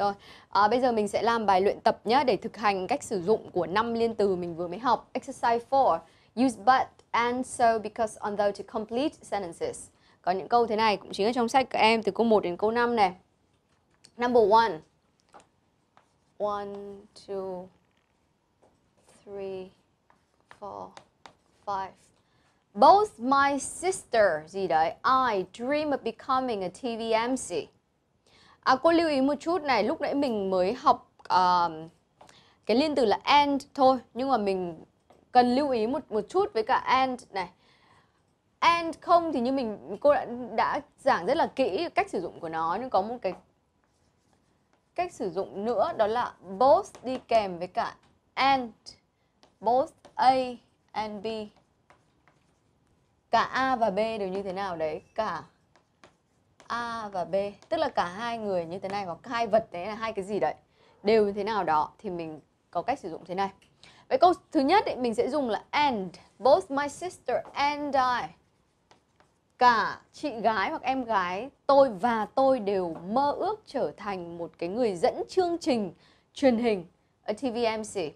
Rồi, à, bây giờ mình sẽ làm bài luyện tập nhé để thực hành cách sử dụng của năm liên từ mình vừa mới học. Exercise 4. Use but and so because although to complete sentences. Có những câu thế này cũng chính là trong sách các em từ câu 1 đến câu 5 này. Number 1. 1 2 3 4 5 Both my sister gì đấy, I dream of becoming a TV MC à, cô lưu ý một chút này lúc nãy mình mới học uh, cái liên từ là and thôi nhưng mà mình cần lưu ý một một chút với cả and này and không thì như mình cô đã, đã giảng rất là kỹ cách sử dụng của nó nhưng có một cái cách sử dụng nữa đó là both đi kèm với cả and both a and b cả a và b đều như thế nào đấy cả A và B tức là cả hai người như thế này hoặc hai vật đấy là hai cái gì đấy đều như thế nào đó thì mình có cách sử dụng thế này Vậy câu thứ nhất ấy, mình sẽ dùng là and both my sister and I cả chị gái hoặc em gái tôi và tôi đều mơ ước trở thành một cái người dẫn chương trình truyền hình ở TVMC.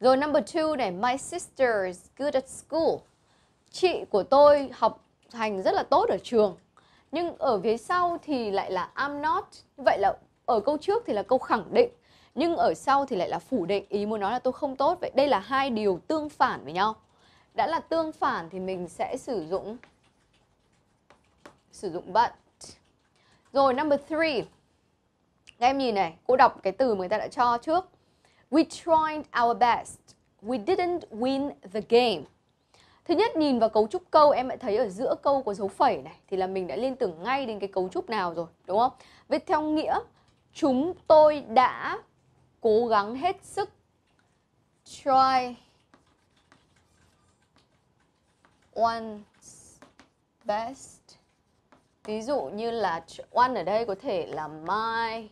Rồi number two này, my sister is good at school. Chị của tôi học hành rất là tốt ở trường nhưng ở phía sau thì lại là I'm not vậy là ở câu trước thì là câu khẳng định nhưng ở sau thì lại là phủ định ý muốn nói là tôi không tốt vậy đây là hai điều tương phản với nhau đã là tương phản thì mình sẽ sử dụng sử dụng but rồi number three các em nhìn này cô đọc cái từ mà người ta đã cho trước we tried our best we didn't win the game Thứ nhất nhìn vào cấu trúc câu em lại thấy ở giữa câu có dấu phẩy này thì là mình đã liên tưởng ngay đến cái cấu trúc nào rồi, đúng không? Vậy theo nghĩa chúng tôi đã cố gắng hết sức try one's best. Ví dụ như là one ở đây có thể là my,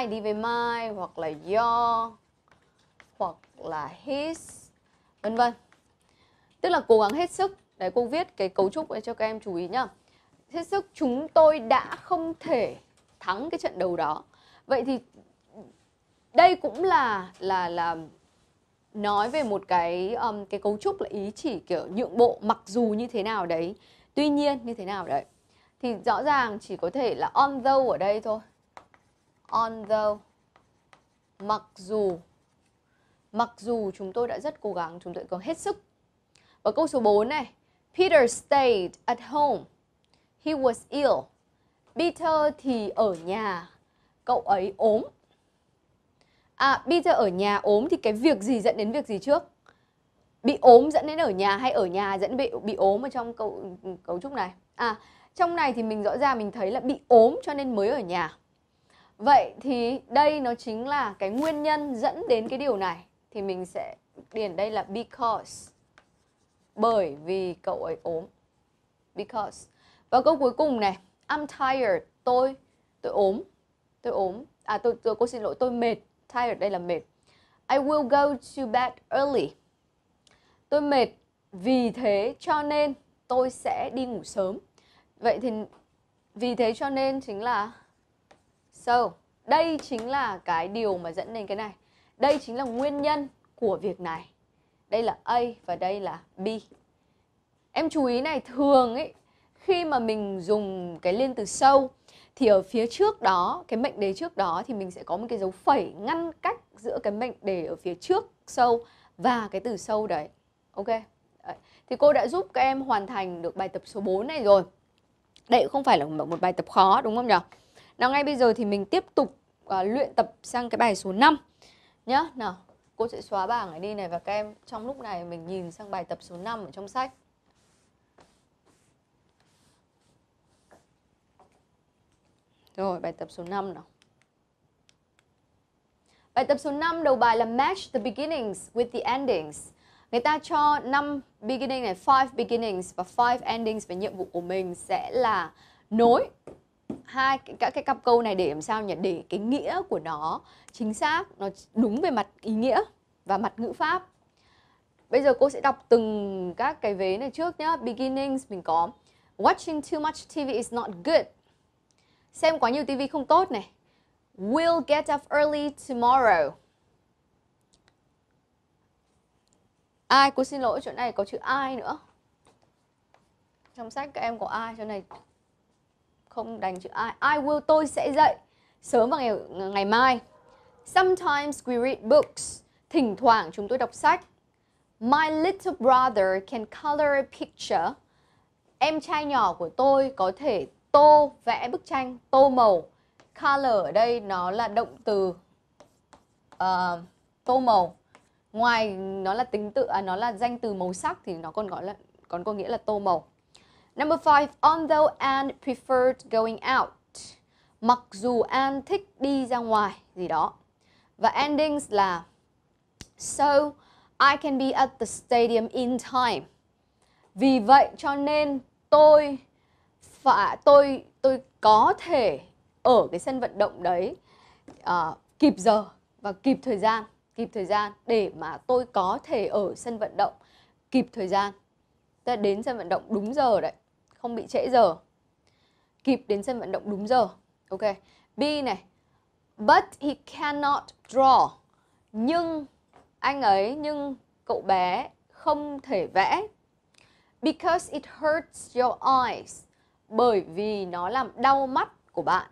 I đi với my hoặc là your hoặc là his vân vân tức là cố gắng hết sức để cô viết cái cấu trúc này cho các em chú ý nhá hết sức chúng tôi đã không thể thắng cái trận đấu đó vậy thì đây cũng là là là nói về một cái um, cái cấu trúc là ý chỉ kiểu nhượng bộ mặc dù như thế nào đấy tuy nhiên như thế nào đấy thì rõ ràng chỉ có thể là on though ở đây thôi on though mặc dù mặc dù chúng tôi đã rất cố gắng chúng tôi có hết sức ở câu số 4 này, Peter stayed at home. He was ill. Peter thì ở nhà. Cậu ấy ốm. À, Peter ở nhà ốm thì cái việc gì dẫn đến việc gì trước? Bị ốm dẫn đến ở nhà hay ở nhà dẫn bị bị ốm ở trong cấu, cấu trúc này? À, trong này thì mình rõ ràng mình thấy là bị ốm cho nên mới ở nhà. Vậy thì đây nó chính là cái nguyên nhân dẫn đến cái điều này thì mình sẽ điền đây là because bởi vì cậu ấy ốm because và câu cuối cùng này I'm tired tôi tôi ốm tôi ốm à tôi tôi cô xin lỗi tôi mệt tired đây là mệt I will go to bed early tôi mệt vì thế cho nên tôi sẽ đi ngủ sớm vậy thì vì thế cho nên chính là so đây chính là cái điều mà dẫn đến cái này đây chính là nguyên nhân của việc này đây là A và đây là B. Em chú ý này, thường ấy khi mà mình dùng cái liên từ sâu thì ở phía trước đó, cái mệnh đề trước đó thì mình sẽ có một cái dấu phẩy ngăn cách giữa cái mệnh đề ở phía trước sâu và cái từ sâu đấy. Ok. Đấy. Thì cô đã giúp các em hoàn thành được bài tập số 4 này rồi. Đây không phải là một bài tập khó đúng không nhỉ? Nào ngay bây giờ thì mình tiếp tục uh, luyện tập sang cái bài số 5 nhá. Nào, cô sẽ xóa bảng này đi này và các em trong lúc này mình nhìn sang bài tập số 5 ở trong sách Rồi, bài tập số 5 nào. Bài tập số 5 đầu bài là match the beginnings with the endings. Người ta cho 5 beginning này, 5 beginnings và 5 endings và nhiệm vụ của mình sẽ là nối hai các cái cặp câu này để làm sao nhỉ để cái nghĩa của nó chính xác nó đúng về mặt ý nghĩa và mặt ngữ pháp bây giờ cô sẽ đọc từng các cái vế này trước nhá beginnings mình có watching too much TV is not good xem quá nhiều TV không tốt này We'll get up early tomorrow ai cô xin lỗi chỗ này có chữ ai nữa trong sách các em có ai chỗ này không đánh chữ I. I will tôi sẽ dậy sớm vào ngày ngày mai. Sometimes we read books. Thỉnh thoảng chúng tôi đọc sách. My little brother can color a picture. Em trai nhỏ của tôi có thể tô vẽ bức tranh, tô màu. Color ở đây nó là động từ uh, tô màu. Ngoài nó là tính tự à, nó là danh từ màu sắc thì nó còn gọi là còn có nghĩa là tô màu. Number five, although and preferred going out. Mặc dù Anne thích đi ra ngoài gì đó. Và endings là So, I can be at the stadium in time. Vì vậy cho nên tôi phải tôi tôi có thể ở cái sân vận động đấy uh, kịp giờ và kịp thời gian, kịp thời gian để mà tôi có thể ở sân vận động kịp thời gian. Tôi đến sân vận động đúng giờ đấy không bị trễ giờ kịp đến sân vận động đúng giờ ok B này but he cannot draw nhưng anh ấy nhưng cậu bé không thể vẽ because it hurts your eyes bởi vì nó làm đau mắt của bạn